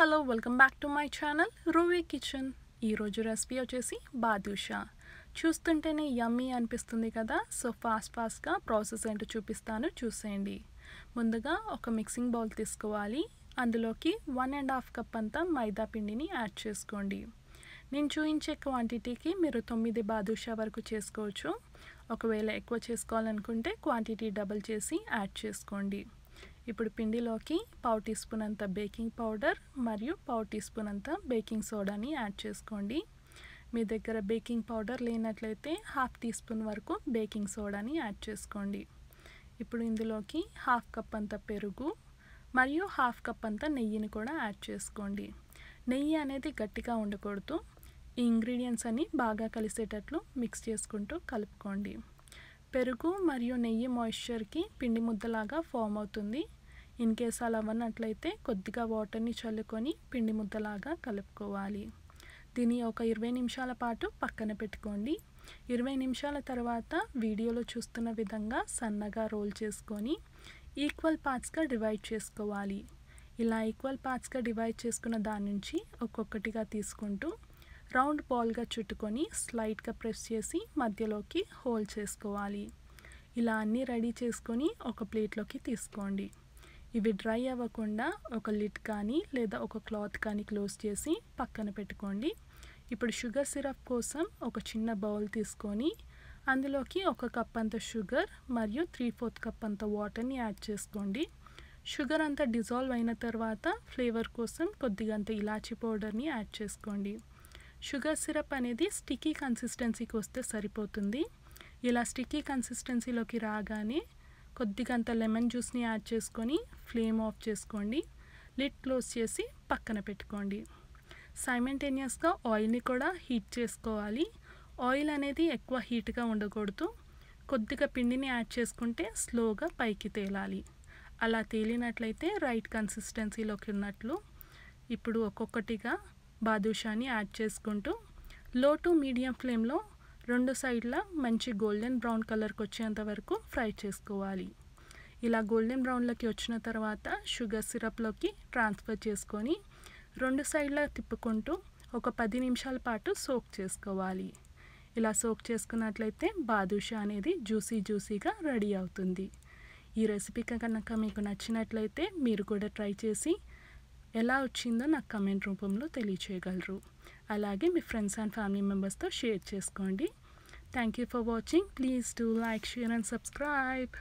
hello welcome back to my channel రూవీ kitchen ఈరోజు recipe వచ్చేసి బాదుషా చూస్తుంటేనే యమ్మీ అనిపిస్తుంది కదా సో ఫాస్ట్ ఫాస్ట్గా ప్రాసెస్ ఏంటో చూపిస్తాను చూసేయండి ముందుగా ఒక మిక్సింగ్ బౌల్ తీసుకోవాలి అందులోకి వన్ అండ్ హాఫ్ కప్ అంతా మైదా పిండిని యాడ్ చేసుకోండి నేను చూపించే క్వాంటిటీకి మీరు తొమ్మిది బాదుషా వరకు చేసుకోవచ్చు ఒకవేళ ఎక్కువ చేసుకోవాలనుకుంటే క్వాంటిటీ డబల్ చేసి యాడ్ చేసుకోండి ఇప్పుడు పిండిలోకి పావు టీ స్పూన్ అంత బేకింగ్ పౌడర్ మరియు పావు టీ స్పూన్ అంత బేకింగ్ సోడాని యాడ్ చేసుకోండి మీ దగ్గర బేకింగ్ పౌడర్ లేనట్లయితే హాఫ్ టీ స్పూన్ వరకు బేకింగ్ సోడాని యాడ్ చేసుకోండి ఇప్పుడు ఇందులోకి హాఫ్ కప్ అంత పెరుగు మరియు హాఫ్ కప్ అంత నెయ్యిని కూడా యాడ్ చేసుకోండి నెయ్యి అనేది గట్టిగా ఉండకూడదు ఈ ఇంగ్రీడియంట్స్ అన్ని బాగా కలిసేటట్లు మిక్స్ చేసుకుంటూ కలుపుకోండి పెరుగు మరియు నెయ్యి మాయిశ్చర్కి పిండి ముద్దలాగా ఫామ్ అవుతుంది ఇన్ కేస్ అలా అవ్వనట్లయితే కొద్దిగా వాటర్ని చల్లుకొని పిండి ముద్దలాగా కలుపుకోవాలి దీన్ని ఒక ఇరవై నిమిషాల పాటు పక్కన పెట్టుకోండి ఇరవై నిమిషాల తర్వాత వీడియోలో చూస్తున్న విధంగా సన్నగా రోల్ చేసుకొని ఈక్వల్ పార్ట్స్గా డివైడ్ చేసుకోవాలి ఇలా ఈక్వల్ పార్ట్స్గా డివైడ్ చేసుకున్న దాని నుంచి ఒక్కొక్కటిగా తీసుకుంటూ రౌండ్ బాల్గా చుట్టుకొని స్లైట్గా ప్రెస్ చేసి మధ్యలోకి హోల్ చేసుకోవాలి ఇలా అన్నీ రెడీ చేసుకొని ఒక ప్లేట్లోకి తీసుకోండి ఇవి డ్రై అవ్వకుండా ఒక లిట్ కానీ లేదా ఒక క్లాత్ కానీ క్లోజ్ చేసి పక్కన పెట్టుకోండి ఇప్పుడు షుగర్ సిరప్ కోసం ఒక చిన్న బౌల్ తీసుకొని అందులోకి ఒక కప్ అంత షుగర్ మరియు త్రీ ఫోర్త్ కప్ అంత వాటర్ని యాడ్ చేసుకోండి షుగర్ అంతా డిజాల్వ్ అయిన తర్వాత ఫ్లేవర్ కోసం కొద్దిగా అంత పౌడర్ని యాడ్ చేసుకోండి షుగర్ సిరప్ అనేది స్టిక్కీ కన్సిస్టెన్సీకి వస్తే సరిపోతుంది ఇలా స్టిక్కీ కన్సిస్టెన్సీలోకి రాగానే కొద్దిగా అంత లెమన్ జ్యూస్ని యాడ్ చేసుకొని ఫ్లేమ్ ఆఫ్ చేసుకోండి లిట్ క్లోజ్ చేసి పక్కన పెట్టుకోండి సైమెంటేనియస్గా ఆయిల్ని కూడా హీట్ చేసుకోవాలి ఆయిల్ అనేది ఎక్కువ హీట్గా ఉండకూడదు కొద్దిగా పిండిని యాడ్ చేసుకుంటే స్లోగా పైకి తేలాలి అలా తేలినట్లయితే రైట్ కన్సిస్టెన్సీలోకి ఉన్నట్లు ఇప్పుడు ఒక్కొక్కటిగా బాదుషాని యాడ్ చేసుకుంటూ లో టు మీడియం ఫ్లేమ్లో రెండు సైడ్ల మంచి గోల్డెన్ బ్రౌన్ కలర్కి వచ్చేంత వరకు ఫ్రై చేసుకోవాలి ఇలా గోల్డెన్ బ్రౌన్లోకి వచ్చిన తర్వాత షుగర్ సిరప్లోకి ట్రాన్స్ఫర్ చేసుకొని రెండు సైడ్ల తిప్పుకుంటూ ఒక పది నిమిషాల పాటు సోక్ చేసుకోవాలి ఇలా సోక్ చేసుకున్నట్లయితే బాదుషా అనేది జ్యూసీ జ్యూసీగా రెడీ అవుతుంది ఈ రెసిపీ కనుక మీకు నచ్చినట్లయితే మీరు కూడా ట్రై చేసి ఎలా వచ్చిందో నాకు కమెంట్ రూపంలో తెలియచేయగలరు అలాగే మీ ఫ్రెండ్స్ అండ్ ఫ్యామిలీ మెంబర్స్తో షేర్ చేసుకోండి thank you for watching please do like share and subscribe